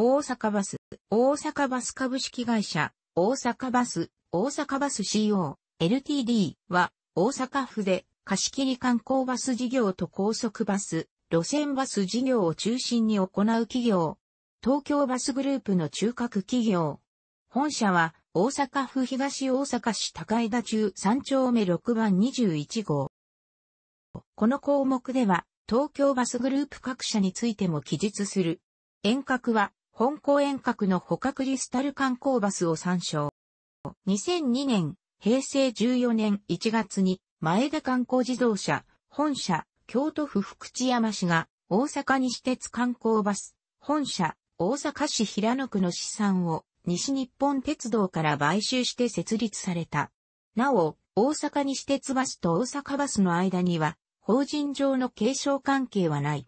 大阪バス、大阪バス株式会社、大阪バス、大阪バス CO、LTD は、大阪府で貸切観光バス事業と高速バス、路線バス事業を中心に行う企業。東京バスグループの中核企業。本社は、大阪府東大阪市高枝中3丁目6番21号。この項目では、東京バスグループ各社についても記述する。遠隔は、本港遠隔の他クリスタル観光バスを参照。2002年、平成14年1月に、前田観光自動車、本社、京都府福知山市が、大阪西鉄観光バス、本社、大阪市平野区の資産を、西日本鉄道から買収して設立された。なお、大阪西鉄バスと大阪バスの間には、法人上の継承関係はない。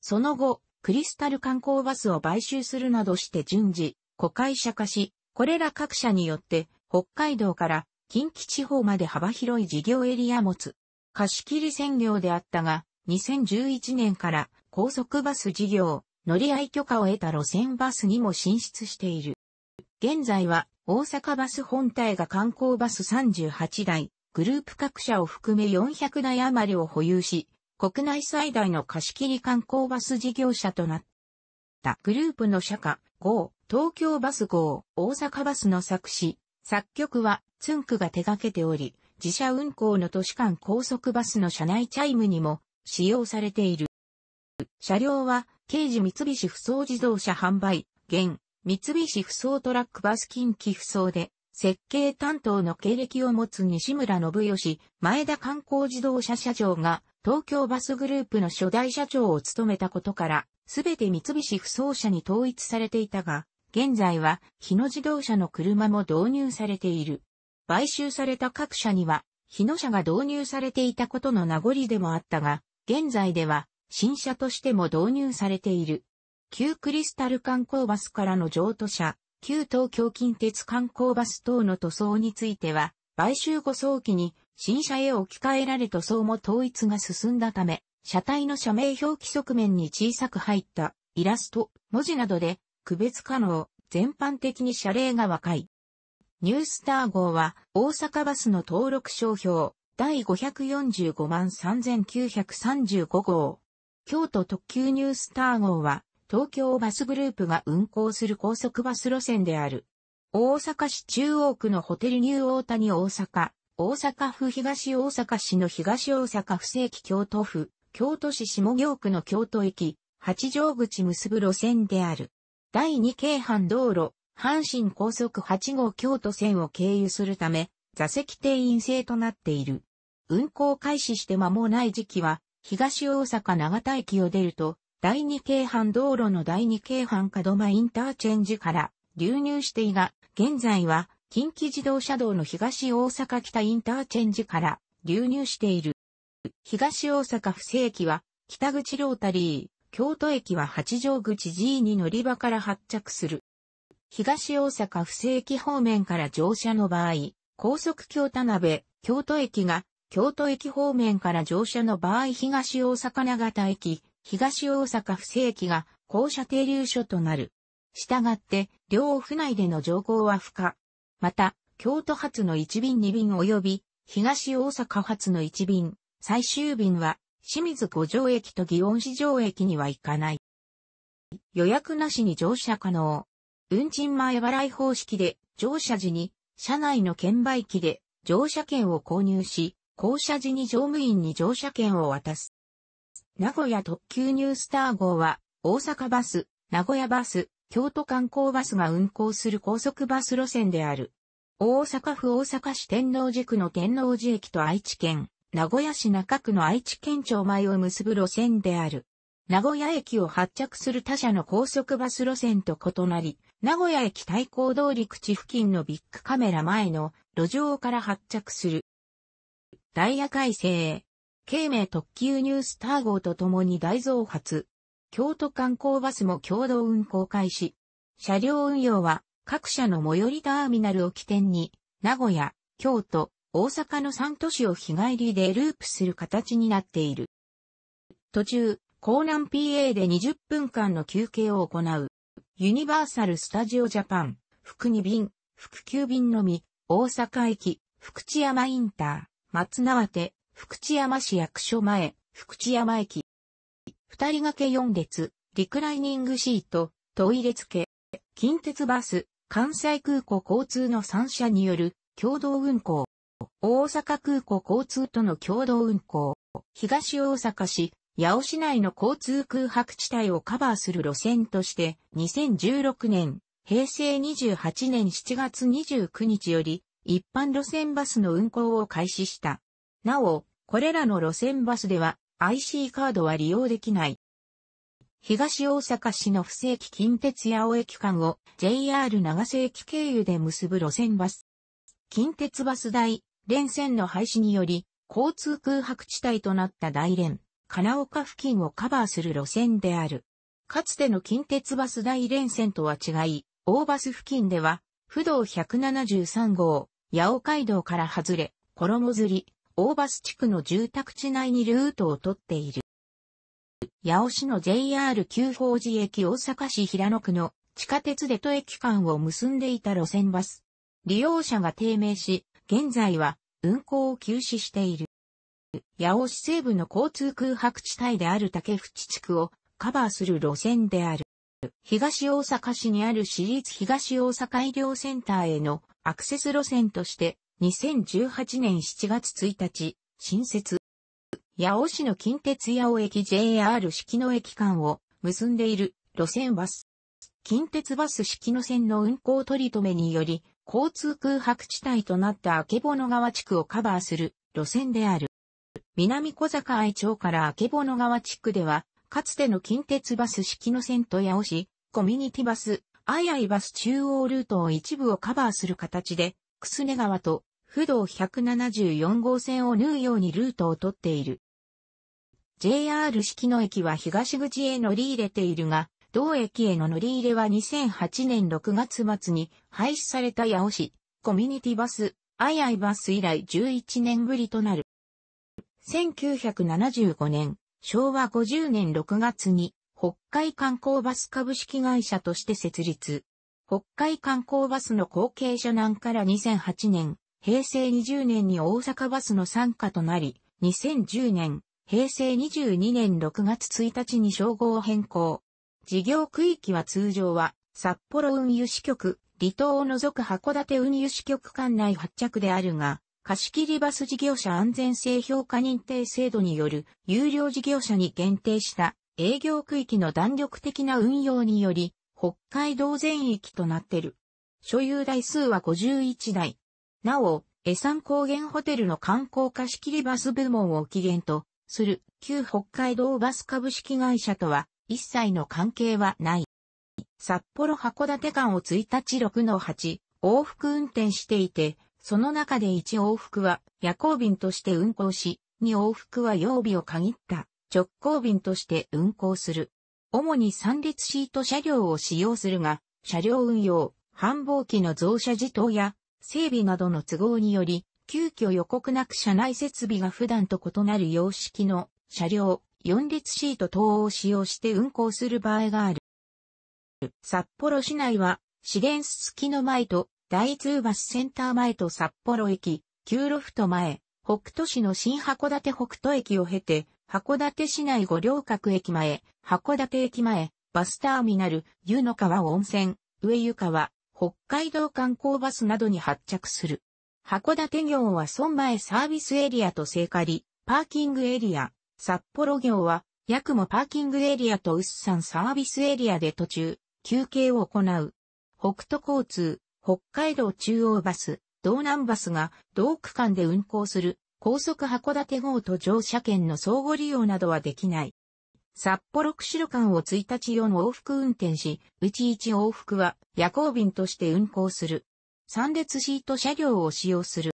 その後、クリスタル観光バスを買収するなどして順次、子会社化し、これら各社によって北海道から近畿地方まで幅広い事業エリア持つ。貸切専業であったが、2011年から高速バス事業、乗り合い許可を得た路線バスにも進出している。現在は大阪バス本体が観光バス38台、グループ各社を含め400台余りを保有し、国内最大の貸切観光バス事業者となった。グループの社歌、号、東京バス号、大阪バスの作詞、作曲は、ツンクが手掛けており、自社運行の都市間高速バスの車内チャイムにも使用されている。車両は、刑事三菱不桑自動車販売、現、三菱不桑トラックバス近畿不桑で、設計担当の経歴を持つ西村信義、前田観光自動車社長が東京バスグループの初代社長を務めたことから、すべて三菱不走車に統一されていたが、現在は日野自動車の車も導入されている。買収された各社には、日野車が導入されていたことの名残でもあったが、現在では新車としても導入されている。旧クリスタル観光バスからの譲渡車、旧東京近鉄観光バス等の塗装については、買収後早期に新車へ置き換えられ塗装も統一が進んだため、車体の社名表記側面に小さく入ったイラスト、文字などで区別可能、全般的に車礼が若い。ニュースター号は大阪バスの登録商標第545万3935号。京都特急ニュースター号は東京バスグループが運行する高速バス路線である。大阪市中央区のホテルニューオータニ大阪、大阪府東大阪市の東大阪府正規京都府、京都市下京区の京都駅、八条口結ぶ路線である。第2京阪道路、阪神高速8号京都線を経由するため、座席定員制となっている。運行開始して間もない時期は、東大阪長田駅を出ると、第二京阪道路の第二京阪門間インターチェンジから流入していが、現在は近畿自動車道の東大阪北インターチェンジから流入している。東大阪府西駅は北口ロータリー、京都駅は八丈口 g に乗り場から発着する。東大阪府西駅方面から乗車の場合、高速京田辺、京都駅が京都駅方面から乗車の場合東大阪長田駅、東大阪府政駅が校舎停留所となる。したがって、両府内での乗降は不可。また、京都発の1便2便及び、東大阪発の1便、最終便は、清水五条駅と祇園市場駅には行かない。予約なしに乗車可能。運賃前払い方式で、乗車時に、車内の券売機で乗車券を購入し、降車時に乗務員に乗車券を渡す。名古屋特急ニュースター号は、大阪バス、名古屋バス、京都観光バスが運行する高速バス路線である。大阪府大阪市天王寺区の天王寺駅と愛知県、名古屋市中区の愛知県庁前を結ぶ路線である。名古屋駅を発着する他社の高速バス路線と異なり、名古屋駅対向通り口付近のビッグカメラ前の路上から発着する。ダイヤ改正。京明特急ニュースター号と共に大増発。京都観光バスも共同運行開始。車両運用は各社の最寄りターミナルを起点に、名古屋、京都、大阪の3都市を日帰りでループする形になっている。途中、江南 PA で20分間の休憩を行う。ユニバーサル・スタジオ・ジャパン、福2便、福9便のみ、大阪駅、福知山インター、松縄手、福知山市役所前、福知山駅。二人掛け四列、リクライニングシート、トイレ付け、近鉄バス、関西空港交通の3社による共同運行。大阪空港交通との共同運行。東大阪市、八尾市内の交通空白地帯をカバーする路線として、2016年、平成28年7月29日より、一般路線バスの運行を開始した。なお、これらの路線バスでは IC カードは利用できない。東大阪市の不正規近鉄八尾駅間を JR 長瀬駅経由で結ぶ路線バス。近鉄バス代、連線の廃止により、交通空白地帯となった大連、金岡付近をカバーする路線である。かつての近鉄バス大連線とは違い、大バス付近では、不動173号、八尾街道から外れ、衣釣り、大バス地区の住宅地内にルートを取っている。八尾市の JR 旧法寺駅大阪市平野区の地下鉄で都駅間を結んでいた路線バス。利用者が低迷し、現在は運行を休止している。八尾市西部の交通空白地帯である竹淵地区をカバーする路線である。東大阪市にある市立東大阪医療センターへのアクセス路線として2018年7月1日、新設。八尾市の近鉄八尾駅 JR 四季駅間を結んでいる路線バス。近鉄バス四季線の運行取り留めにより、交通空白地帯となったけぼの川地区をカバーする路線である。南小坂愛町からけぼの川地区では、かつての近鉄バス四季線と八尾市、コミュニティバス、アイアイバス中央ルートを一部をカバーする形で、くすね川と不動174号線を縫うようにルートを取っている。JR 式の駅は東口へ乗り入れているが、同駅への乗り入れは2008年6月末に廃止された八尾市コミュニティバス、アイアイバス以来11年ぶりとなる。1975年、昭和50年6月に北海観光バス株式会社として設立。北海観光バスの後継者難から2008年、平成20年に大阪バスの参加となり、2010年、平成22年6月1日に称号を変更。事業区域は通常は、札幌運輸支局、離島を除く函館運輸支局管内発着であるが、貸切バス事業者安全性評価認定制度による有料事業者に限定した営業区域の弾力的な運用により、北海道全域となっている。所有台数は51台、なお、江山高原ホテルの観光貸切バス部門を起源とする旧北海道バス株式会社とは一切の関係はない。札幌函館間を1日6の8往復運転していて、その中で1往復は夜行便として運行し、2往復は曜日を限った直行便として運行する。主に三列シート車両を使用するが、車両運用、繁忙期の増車時等や整備などの都合により、急遽予告なく車内設備が普段と異なる様式の車両、4列シート等を使用して運行する場合がある。札幌市内は、市電すすきの前と、大通バスセンター前と札幌駅、旧ロフト前、北斗市の新函館北斗駅を経て、函館市内五稜郭駅前、函館駅前、バスターミナル、湯の川温泉、上湯川、北海道観光バスなどに発着する。函館業は村前サービスエリアと聖火里、パーキングエリア。札幌業は、ヤクモパーキングエリアとウッサンサービスエリアで途中、休憩を行う。北都交通、北海道中央バス、道南バスが同区間で運行する高速函館号と乗車券の相互利用などはできない。札幌釧路間を1日4往復運転し、うち1往復は夜行便として運行する。3列シート車両を使用する。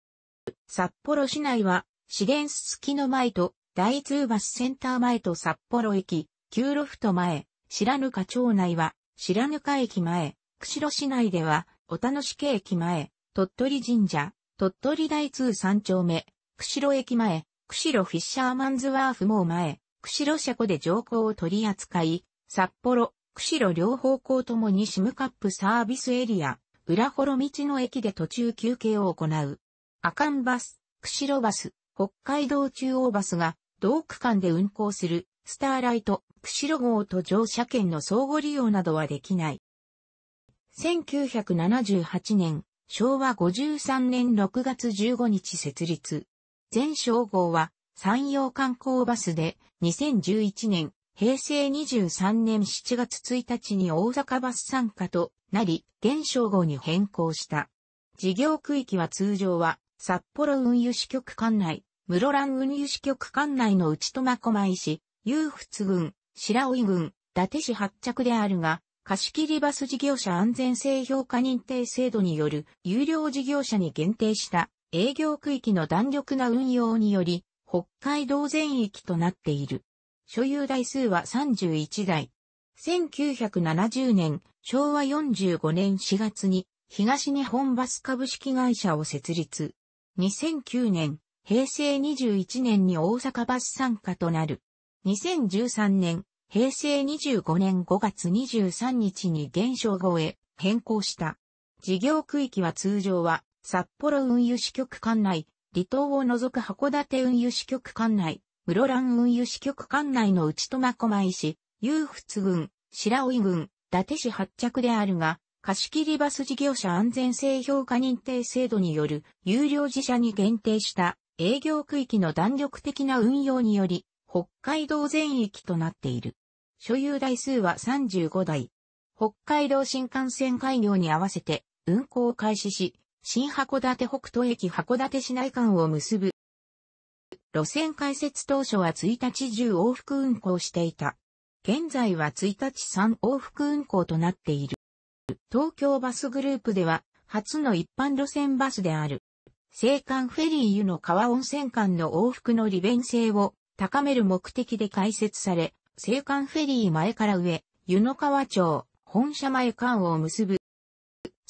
札幌市内は、資源すすきの前と、大通スセンター前と札幌駅、旧ロフト前、白糠町内は、白糠駅前、釧路市内では、お楽しけ駅前、鳥取神社、鳥取大通三丁目、釧路駅前、釧路フィッシャーマンズワーフも前、釧路車庫で乗降を取り扱い、札幌、釧路両方向ともにシムカップサービスエリア、裏幌道の駅で途中休憩を行う。阿寒バス、釧路バス、北海道中央バスが同区間で運行するスターライト、釧路号と乗車券の相互利用などはできない。1978年、昭和53年6月15日設立。全称号は山陽観光バスで2011年、平成23年7月1日に大阪バス参加となり、現象号に変更した。事業区域は通常は、札幌運輸支局管内、室蘭運輸支局管内の内戸小牧市、有仏郡、白老郡、伊達市発着であるが、貸切バス事業者安全性評価認定制度による有料事業者に限定した営業区域の弾力な運用により、北海道全域となっている。所有台数は31台。1970年、昭和45年4月に東日本バス株式会社を設立。2009年、平成21年に大阪バス参加となる。2013年、平成25年5月23日に減少後へ変更した。事業区域は通常は札幌運輸支局管内、離島を除く函館運輸支局管内、室蘭運輸支局管内の内戸小牧市、有仏郡、白老郡、伊達市発着であるが、貸切バス事業者安全性評価認定制度による有料自社に限定した営業区域の弾力的な運用により、北海道全域となっている。所有台数は35台。北海道新幹線開業に合わせて運行を開始し、新函館北斗駅函館市内間を結ぶ。路線開設当初は1日10往復運行していた。現在は1日3往復運行となっている。東京バスグループでは、初の一般路線バスである。青函フェリー湯の川温泉間の往復の利便性を高める目的で開設され、青函フェリー前から上、湯の川町、本社前間を結ぶ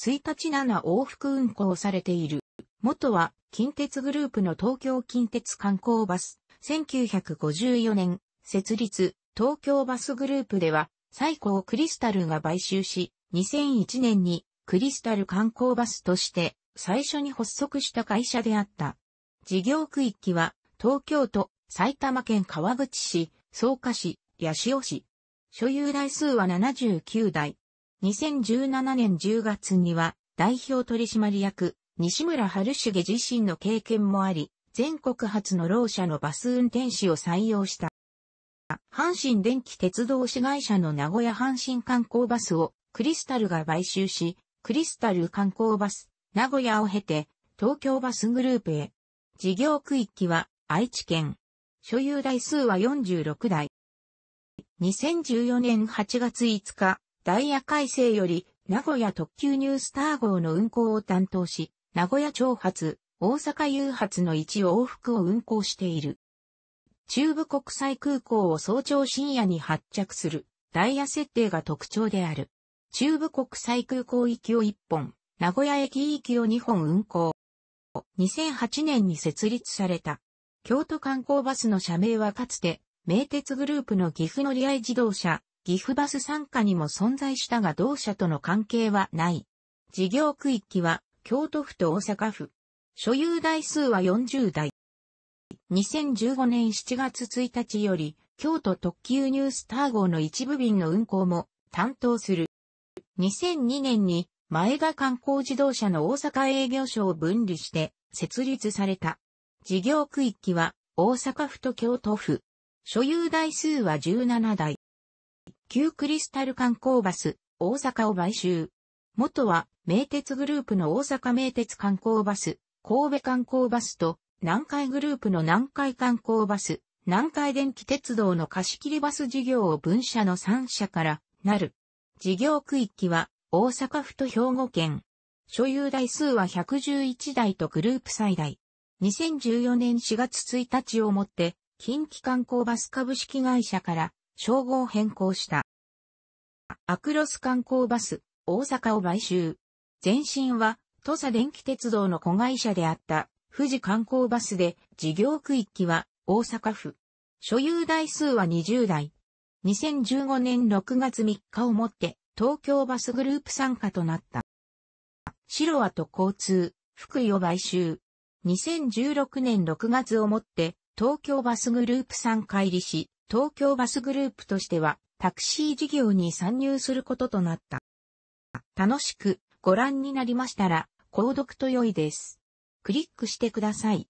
1日7往復運行されている。元は近鉄グループの東京近鉄観光バス。1954年設立東京バスグループでは最高クリスタルが買収し2001年にクリスタル観光バスとして最初に発足した会社であった。事業区域は東京都、埼玉県川口市、草加市、八潮市。所有台数は79台。2017年10月には代表取締役、西村春重自身の経験もあり、全国初のろう者のバス運転士を採用した。阪神電気鉄道市会社の名古屋阪神観光バスをクリスタルが買収し、クリスタル観光バス、名古屋を経て、東京バスグループへ。事業区域は愛知県。所有台数は46台。2014年8月5日、ダイヤ改正より、名古屋特急ニュースター号の運行を担当し、名古屋長発、大阪誘発の一往復を運行している。中部国際空港を早朝深夜に発着するダイヤ設定が特徴である。中部国際空港行きを1本、名古屋駅行きを2本運行。2008年に設立された。京都観光バスの社名はかつて、名鉄グループの岐阜乗り合い自動車、岐阜バス参加にも存在したが同社との関係はない。事業区域は京都府と大阪府。所有台数は40台。2015年7月1日より、京都特急ニュースター号の一部便の運行も担当する。2002年に、前田観光自動車の大阪営業所を分離して設立された。事業区域は大阪府と京都府。所有台数は17台。旧クリスタル観光バス、大阪を買収。元は、名鉄グループの大阪名鉄観光バス、神戸観光バスと、南海グループの南海観光バス、南海電気鉄道の貸し切りバス事業を分社の3社からなる。事業区域は大阪府と兵庫県。所有台数は111台とグループ最大。2014年4月1日をもって、近畿観光バス株式会社から称号を変更した。アクロス観光バス、大阪を買収。前身は、土佐電気鉄道の子会社であった、富士観光バスで、事業区域は、大阪府。所有台数は20台。2015年6月3日をもって、東京バスグループ参加となった。白和と交通、福井を買収。2016年6月をもって、東京バスグループ参加入りし、東京バスグループとしてはタクシー事業に参入することとなった。楽しくご覧になりましたら、購読と良いです。クリックしてください。